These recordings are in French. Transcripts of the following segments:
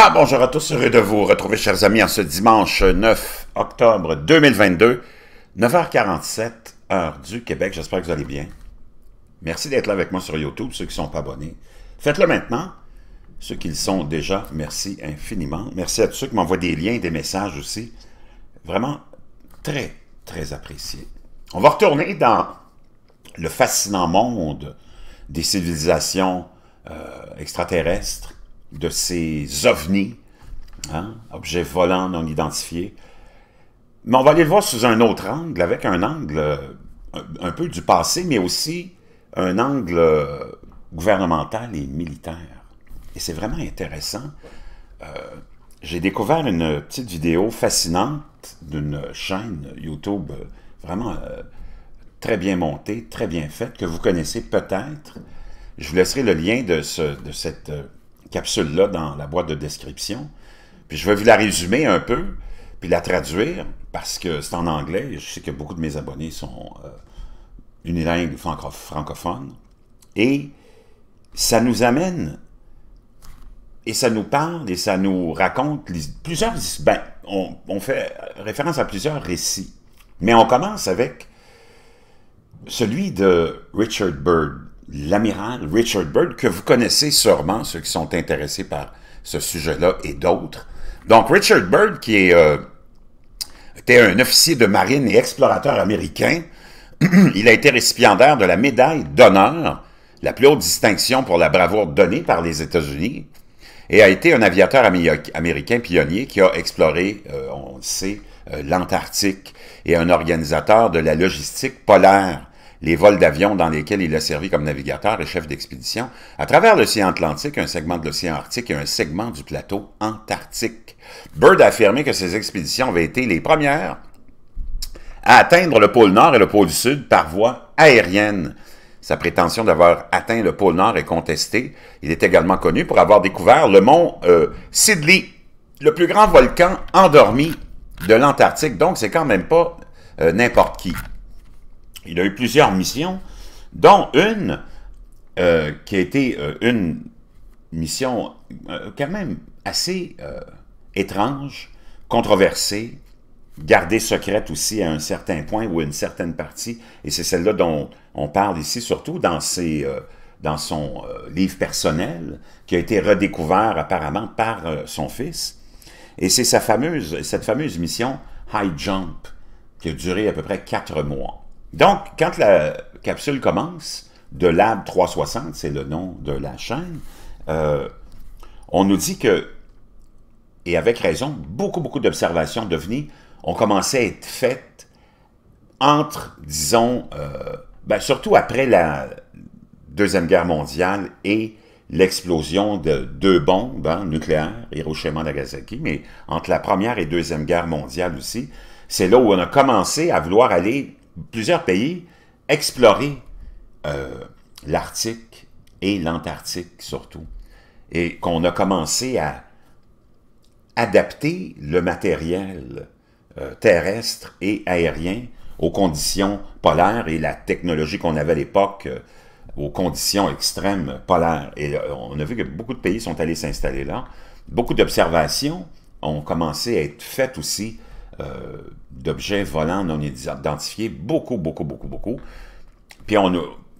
Ah, bonjour à tous, heureux de vous retrouver, chers amis, en ce dimanche 9 octobre 2022, 9h47, heure du Québec. J'espère que vous allez bien. Merci d'être là avec moi sur YouTube, ceux qui ne sont pas abonnés. Faites-le maintenant. Ceux qui le sont déjà, merci infiniment. Merci à tous ceux qui m'envoient des liens, des messages aussi. Vraiment très, très apprécié. On va retourner dans le fascinant monde des civilisations euh, extraterrestres de ces ovnis, hein, objets volants non identifiés. Mais on va aller le voir sous un autre angle, avec un angle euh, un, peu du passé, mais aussi un angle euh, gouvernemental et militaire. Et c'est vraiment intéressant. Euh, j'ai découvert une petite vidéo fascinante d'une chaîne YouTube vraiment très bien montée, très bien faite, que vous connaissez peut-être. Je vous laisserai le lien de, ce, de cette capsule-là dans la boîte de description. Puis je vais vous la résumer un peu, puis la traduire, parce que c'est en anglais. Je sais que beaucoup de mes abonnés sont euh, langue francophone, Et ça nous amène, et ça nous parle, et ça nous raconte plusieurs... Ben, on, on fait référence à plusieurs récits. Mais on commence avec celui de Richard Byrd, l'amiral Richard Byrd, que vous connaissez sûrement, ceux qui sont intéressés par ce sujet-là et d'autres. Donc, Richard Byrd, qui est, euh, était un officier de marine et explorateur américain, il a été récipiendaire de la médaille d'honneur, la plus haute distinction pour la bravoure donnée par les États-Unis, et a été un aviateur américain pionnier qui a exploré, euh, on le sait, euh, l'Antarctique, et un organisateur de la logistique polaire les vols d'avions dans lesquels il a servi comme navigateur et chef d'expédition, à travers l'océan Atlantique, un segment de l'océan Arctique et un segment du plateau Antarctique. Bird a affirmé que ses expéditions avaient été les premières à atteindre le pôle Nord et le pôle Sud par voie aérienne. Sa prétention d'avoir atteint le pôle Nord est contestée. Il est également connu pour avoir découvert le mont euh, Sidley, le plus grand volcan endormi de l'Antarctique. Donc, c'est quand même pas euh, n'importe qui. Il a eu plusieurs missions, dont une euh, qui a été euh, une mission euh, quand même assez étrange, controversée, gardée secrète aussi à un certain point ou à une certaine partie, et c'est celle-là dont on parle ici, surtout dans, ses, dans son livre personnel, qui a été redécouvert apparemment par son fils. Et c'est sa fameuse, cette fameuse mission High Jump, qui a duré à peu près quatre mois. Donc, quand la capsule commence, de Lab 360, c'est le nom de la chaîne, euh, on nous dit que, et avec raison, beaucoup, beaucoup d'observations devenues ont commencé à être faites entre, disons, euh, ben, surtout après la Deuxième Guerre mondiale et l'explosion de deux bombes hein, nucléaires, Hiroshima et Nagasaki, mais entre la Première et Deuxième Guerre mondiale aussi, c'est là où on a commencé à vouloir aller plusieurs pays explorer euh, l'Arctique et l'Antarctique surtout, et qu'on a commencé à adapter le matériel euh, terrestre et aérien aux conditions polaires et la technologie qu'on avait à l'époque euh, aux conditions extrêmes polaires. Et on a vu que beaucoup de pays sont allés s'installer là. Beaucoup d'observations ont commencé à être faites aussi euh, d'objets volants non identifiés, beaucoup, beaucoup, beaucoup, beaucoup. Puis on,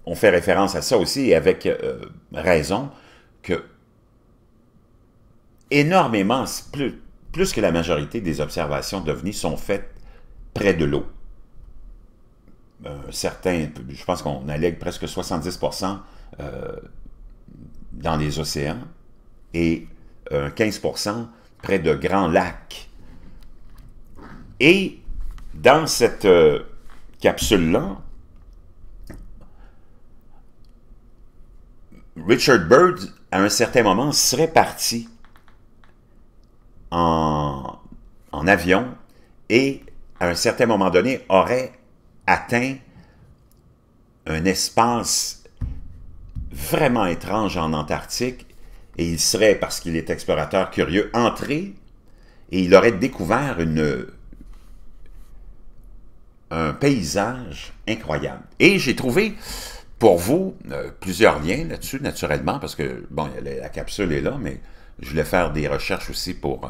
on fait référence à ça aussi, et avec euh, raison, que énormément, plus, plus que la majorité des observations d'OVNI sont faites près de l'eau. Euh, certains, je pense qu'on allègue presque 70% dans les océans et 15% près de grands lacs et dans cette euh, capsule-là, Richard Byrd, à un certain moment, serait parti en avion et, à un certain moment donné, aurait atteint un espace vraiment étrange en Antarctique et il serait, parce qu'il est explorateur curieux, entré et il aurait découvert une, un paysage incroyable. Et j'ai trouvé pour vous euh, plusieurs liens là-dessus, naturellement, parce que, bon, la capsule est là, mais je voulais faire des recherches aussi pour euh,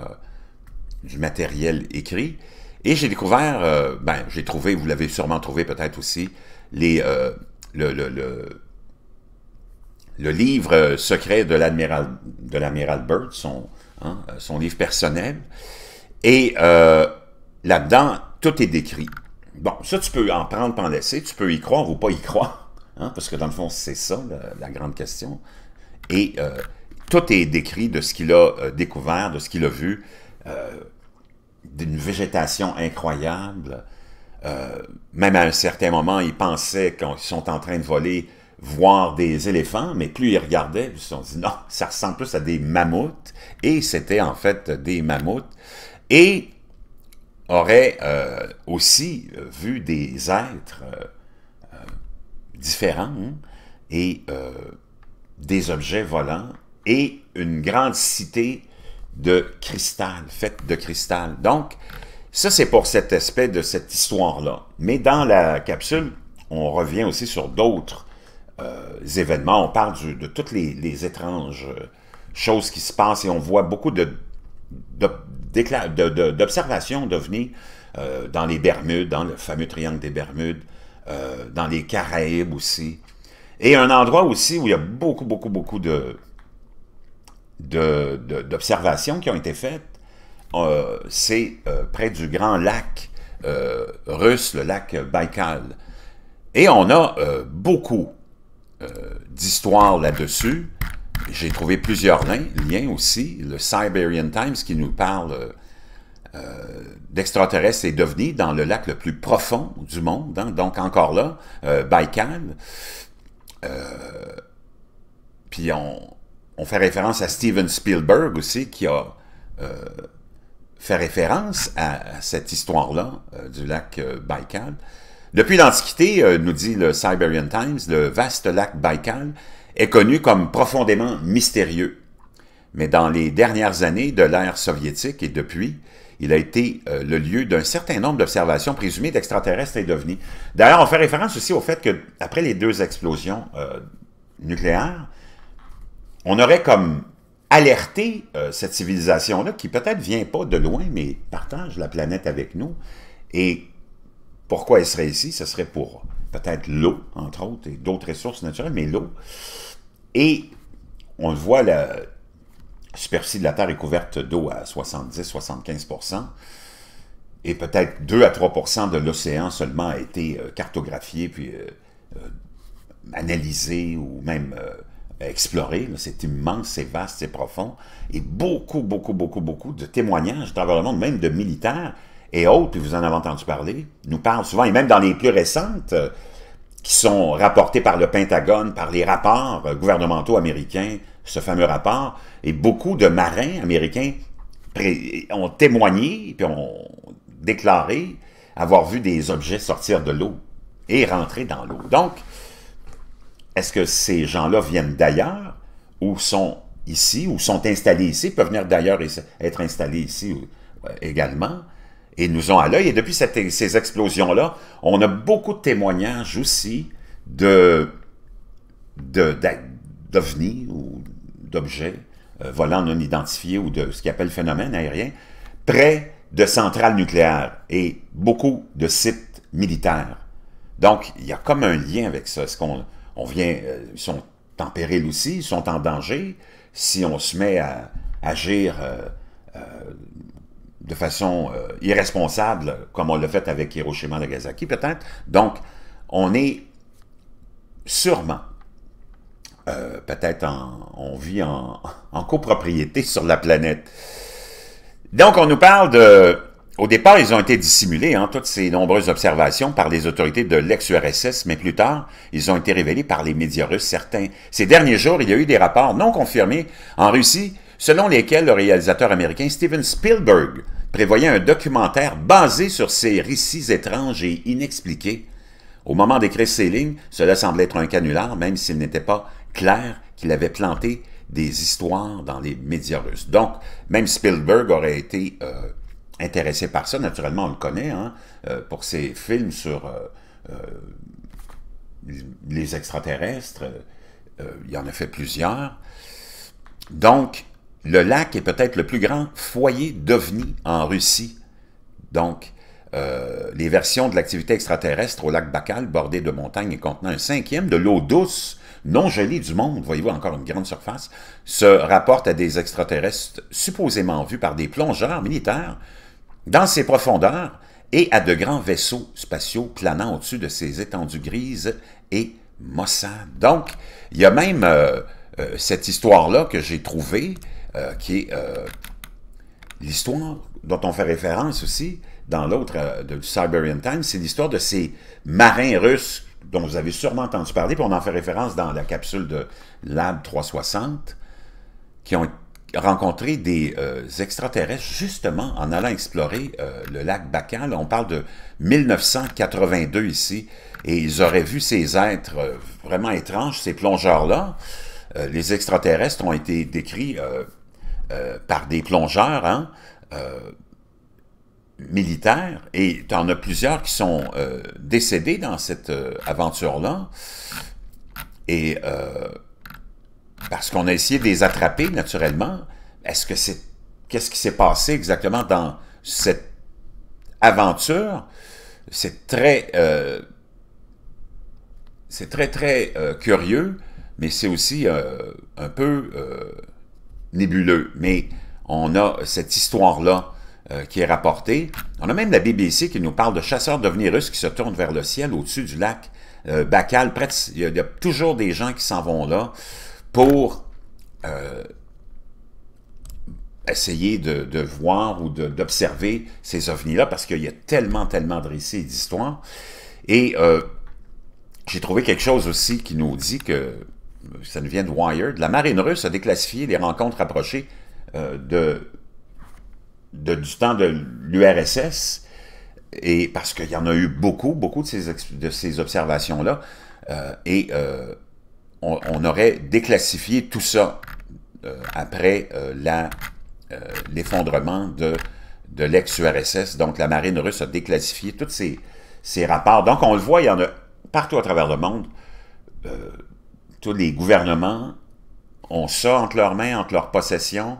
du matériel écrit. Et j'ai découvert, euh, ben, j'ai trouvé, vous l'avez sûrement trouvé peut-être aussi, les, le, le, livre secret de l'amiral de son, hein, son livre personnel. Et là-dedans, tout est décrit bon, ça, tu peux en prendre, en laisser, tu peux y croire ou pas y croire, hein, parce que dans le fond, c'est ça la, grande question. Et euh, tout est décrit de ce qu'il a euh, découvert, de ce qu'il a vu, euh, d'une végétation incroyable. même à un certain moment, il pensait qu'ils sont en train de voler voir des éléphants, mais plus ils regardaient, ils se sont dit non, ça ressemble plus à des mammouths, et c'était en fait des mammouths. Et aurait euh, aussi euh, vu des êtres euh, différents et des objets volants et une grande cité de cristal, faite de cristal. Donc, ça, c'est pour cet aspect de cette histoire-là. Mais dans la capsule, on revient aussi sur d'autres événements. On parle de toutes les, étranges choses qui se passent et on voit beaucoup de, d'observation d'OVNI euh, dans les Bermudes, dans le fameux triangle des Bermudes, euh, dans les Caraïbes aussi. Et un endroit aussi où il y a beaucoup, beaucoup, beaucoup de d'observations qui ont été faites, euh, c'est près du grand lac russe, le lac Baïkal. Et on a beaucoup d'histoires là-dessus j'ai trouvé plusieurs liens, aussi. Le Siberian Times qui nous parle euh, euh, d'extraterrestres et d'ovnis dans le lac le plus profond du monde. Hein. Donc encore là, euh, Baïkal. puis on, fait référence à Steven Spielberg aussi qui a fait référence à, à cette histoire-là du lac Baïkal. Depuis l'Antiquité, nous dit le Siberian Times, le vaste lac Baïkal est connu comme profondément mystérieux. Mais dans les dernières années de l'ère soviétique et depuis, il a été euh, le lieu d'un certain nombre d'observations présumées d'extraterrestres et d'ovnis. D'ailleurs, on fait référence aussi au fait que après les deux explosions euh, nucléaires, on aurait comme alerté euh, cette civilisation-là qui peut-être vient pas de loin, mais partage la planète avec nous. Et pourquoi elle serait ici? Ce serait pour peut-être l'eau, entre autres, et d'autres ressources naturelles, mais l'eau. Et on le voit, la superficie de la Terre est couverte d'eau à 70-75 et peut-être 2 à 3 de l'océan seulement a été euh, cartographié, puis euh, euh, analysé ou même exploré. C'est immense, c'est vaste, c'est profond. Et beaucoup, beaucoup, beaucoup, beaucoup de témoignages à le monde, même de militaires, et autres, vous en avez entendu parler, nous parlent souvent, et même dans les plus récentes, euh, qui sont rapportées par le Pentagone, par les rapports euh, gouvernementaux américains, ce fameux rapport, et beaucoup de marins américains ont témoigné, puis ont déclaré avoir vu des objets sortir de l'eau et rentrer dans l'eau. Donc, est-ce que ces gens-là viennent d'ailleurs ou sont ici ou sont installés ici, peuvent venir d'ailleurs et être installés ici euh, également? et nous ont à l'œil. Et depuis ces explosions-là, on a beaucoup de témoignages aussi de d'ovnis ou d'objets euh, volants non identifiés ou de ce qu'ils appellent phénomène aérien, près de centrales nucléaires et beaucoup de sites militaires. Donc, il y a comme un lien avec ça. ce qu'on on vient... Euh, ils sont en péril aussi, ils sont en danger. Si on se met à agir euh, de façon euh, irresponsable, comme on l'a fait avec Hiroshima Nagasaki peut-être. Donc, on est sûrement, euh, peut-être on vit en, copropriété sur la planète. Donc, on nous parle de... Au départ, ils ont été dissimulés, hein, toutes ces nombreuses observations par les autorités de l'ex-URSS, mais plus tard, ils ont été révélés par les médias russes certains. Ces derniers jours, il y a eu des rapports non confirmés en Russie selon lesquels le réalisateur américain Steven Spielberg prévoyait un documentaire basé sur ces récits étranges et inexpliqués. Au moment d'écrire ces lignes, cela semblait être un canular, même s'il n'était pas clair qu'il avait planté des histoires dans les médias russes. Donc, même Spielberg aurait été euh, intéressé par ça. Naturellement, on le connaît hein, euh, pour ses films sur euh, les extraterrestres. il y en a fait plusieurs. Donc, le lac est peut-être le plus grand foyer d'ovnis en Russie. Donc, euh, les versions de l'activité extraterrestre au lac Bacal, bordé de montagnes et contenant un cinquième de l'eau douce non gelée du monde, voyez-vous encore une grande surface, se rapportent à des extraterrestres supposément vus par des plongeurs militaires dans ces profondeurs et à de grands vaisseaux spatiaux planant au-dessus de ces étendues grises et mossades. Donc, il y a même euh, euh, cette histoire-là que j'ai trouvée, euh, qui est euh, l'histoire dont on fait référence aussi dans l'autre euh, de du Siberian Times, c'est l'histoire de ces marins russes dont vous avez sûrement entendu parler, puis on en fait référence dans la capsule de Lab 360, qui ont rencontré des extraterrestres justement en allant explorer le lac Bacal. On parle de 1982 ici, et ils auraient vu ces êtres vraiment étranges, ces plongeurs-là. les extraterrestres ont été décrits euh, par des plongeurs hein, euh, militaires, et tu en as plusieurs qui sont euh, décédés dans cette aventure-là, et parce qu'on a essayé de les attraper naturellement, est-ce que c'est qu'est-ce qui s'est passé exactement dans cette aventure? C'est très c'est très très curieux, mais c'est aussi un peu nébuleux. Mais on a cette histoire-là euh, qui est rapportée. On a même la BBC qui nous parle de chasseurs d'ovnis russes qui se tournent vers le ciel au-dessus du lac euh, Bacal. il, y a, toujours des gens qui s'en vont là pour euh, essayer de, de, voir ou d'observer ces ovnis-là parce qu'il y a tellement, tellement de récits et d'histoires. Et j'ai trouvé quelque chose aussi qui nous dit que ça nous vient de Wired, la marine russe a déclassifié les rencontres approchées euh, de, du temps de l'URSS, et parce qu'il y en a eu beaucoup, beaucoup de ces, de ces observations-là, euh, et euh, on, aurait déclassifié tout ça après l'effondrement de, de l'ex-URSS. Donc la marine russe a déclassifié tous ces, ces, rapports. Donc on le voit, il y en a partout à travers le monde tous les gouvernements ont ça entre leurs mains, entre leurs possessions.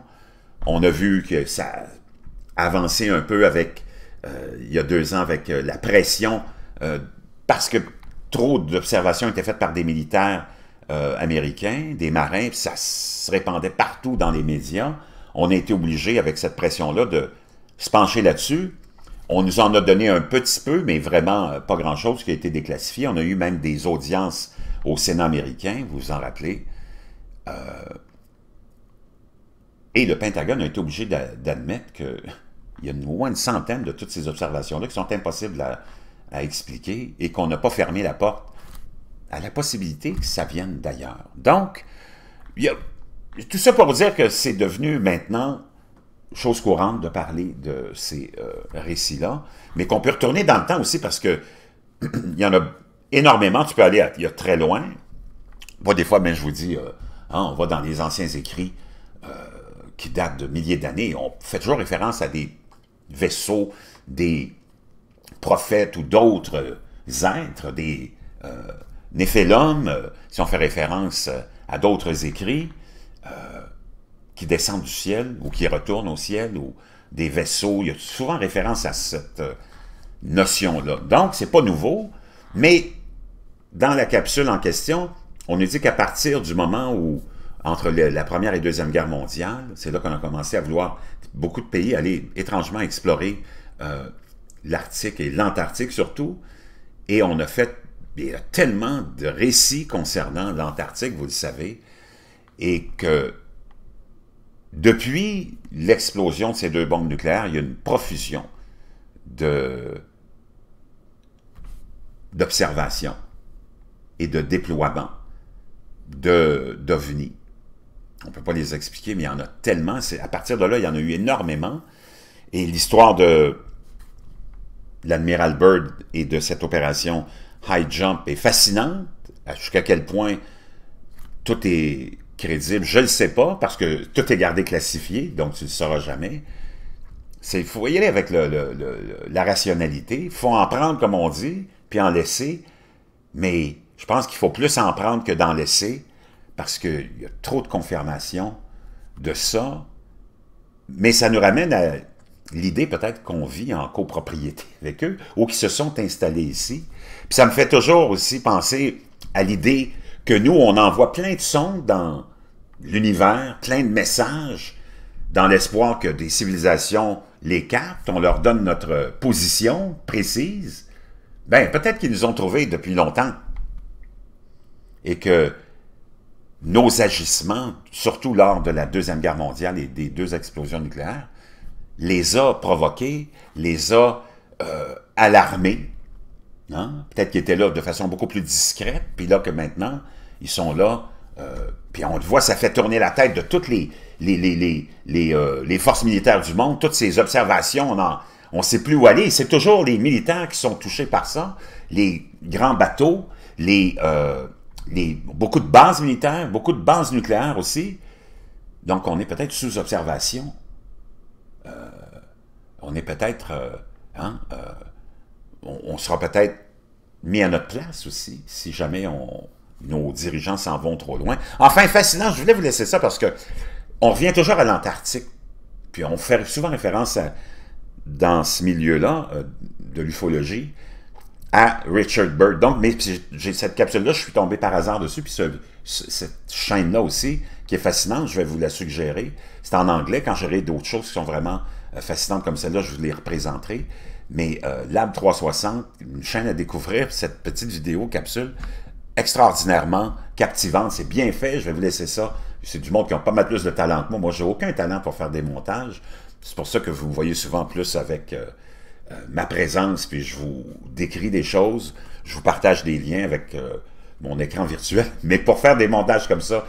On a vu que ça a avancé un peu avec, euh, il y a deux ans, avec euh, la pression, euh, parce que trop d'observations étaient faites par des militaires américains, des marins, ça se répandait partout dans les médias. On a été obligé, avec cette pression-là, de se pencher là-dessus. On nous en a donné un petit peu, mais vraiment pas grand-chose qui a été déclassifié. On a eu même des audiences au Sénat américain, vous vous en rappelez. Euh, et le Pentagone a été obligé d'admettre qu'il y a au moins une centaine de toutes ces observations-là qui sont impossibles à, expliquer et qu'on n'a pas fermé la porte à la possibilité que ça vienne d'ailleurs. Donc, tout ça pour dire que c'est devenu maintenant chose courante de parler de ces euh, récits-là, mais qu'on peut retourner dans le temps aussi parce que il y en a énormément. Tu peux aller, il très loin. Pas des fois, même, ben, je vous dis, euh, hein, on va dans les anciens écrits euh, qui datent de milliers d'années. On fait toujours référence à des vaisseaux, des prophètes ou d'autres euh, êtres, des euh, si on fait référence à d'autres écrits, qui descendent du ciel ou qui retournent au ciel ou des vaisseaux. Il y a souvent référence à cette notion-là. Donc, c'est pas nouveau, mais dans la capsule en question, on nous dit qu'à partir du moment où, entre la Première et Deuxième Guerre mondiale, c'est là qu'on a commencé à vouloir, beaucoup de pays, aller étrangement explorer euh, l'Arctique et l'Antarctique surtout, et on a fait tellement de récits concernant l'Antarctique, vous le savez, et que depuis l'explosion de ces deux bombes nucléaires, il y a une profusion d'observations et de déploiement d'OVNI. On ne peut pas les expliquer, mais il y en a tellement. À partir de là, il y en a eu énormément. Et l'histoire de l'admiral Byrd et de cette opération High Jump est fascinante. Jusqu'à quel point tout est crédible, je ne le sais pas, parce que tout est gardé classifié, donc tu ne le sauras jamais. Il faut y aller avec le, la rationalité. Il faut en prendre, comme on dit, puis en laisser. Mais je pense qu'il faut plus en prendre que d'en laisser, parce qu'il y a trop de confirmations de ça. Mais ça nous ramène à l'idée peut-être qu'on vit en copropriété avec eux, ou qu'ils se sont installés ici. Puis ça me fait toujours aussi penser à l'idée que nous, on envoie plein de sons dans l'univers, plein de messages, dans l'espoir que des civilisations les captent, on leur donne notre position précise. Bien, peut-être qu'ils nous ont trouvés depuis longtemps et que nos agissements, surtout lors de la Deuxième Guerre mondiale et des deux explosions nucléaires, les a provoqués, les a euh, alarmés. Hein? Peut-être qu'ils étaient là de façon beaucoup plus discrète, puis là que maintenant, ils sont là, euh, puis on le voit, ça fait tourner la tête de toutes les, euh, forces militaires du monde, toutes ces observations, on ne sait plus où aller. C'est toujours les militaires qui sont touchés par ça, les grands bateaux, les, beaucoup de bases militaires, beaucoup de bases nucléaires aussi. Donc, on est peut-être sous observation. Euh, on est peut-être... Euh, hein, euh, on, sera peut-être mis à notre place aussi, si jamais nos dirigeants s'en vont trop loin. Enfin, fascinant, je voulais vous laisser ça parce que on revient toujours à l'Antarctique. Puis on fait souvent référence dans ce milieu-là de l'ufologie, à Richard Bird. Donc, mais j'ai cette capsule-là, je suis tombé par hasard dessus, puis cette chaîne-là aussi, qui est fascinante, je vais vous la suggérer. C'est en anglais, quand j'aurai d'autres choses qui sont vraiment euh, fascinantes comme celle-là, je vous les représenterai. Mais euh, Lab 360, une chaîne à découvrir, cette petite vidéo capsule, extraordinairement captivante, c'est bien fait, je vais vous laisser ça. C'est du monde qui a pas mal plus de talent que moi. Moi, j'ai aucun talent pour faire des montages. C'est pour ça que vous me voyez souvent plus avec... Euh, euh, ma présence, puis je vous décris des choses, je vous partage des liens avec euh, mon écran virtuel. Mais pour faire des montages comme ça,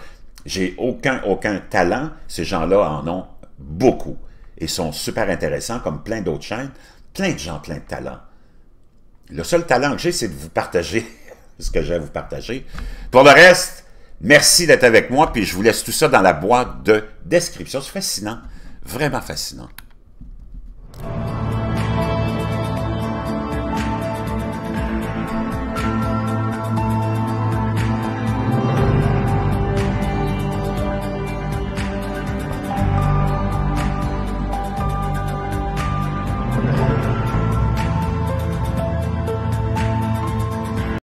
j'ai aucun, aucun talent. Ces gens-là en ont beaucoup et sont super intéressants, comme plein d'autres chaînes, plein de gens, plein de talents. Le seul talent que j'ai, c'est de vous partager ce que j'ai à vous partager. Pour le reste, merci d'être avec moi, puis je vous laisse tout ça dans la boîte de description. C'est fascinant, vraiment fascinant.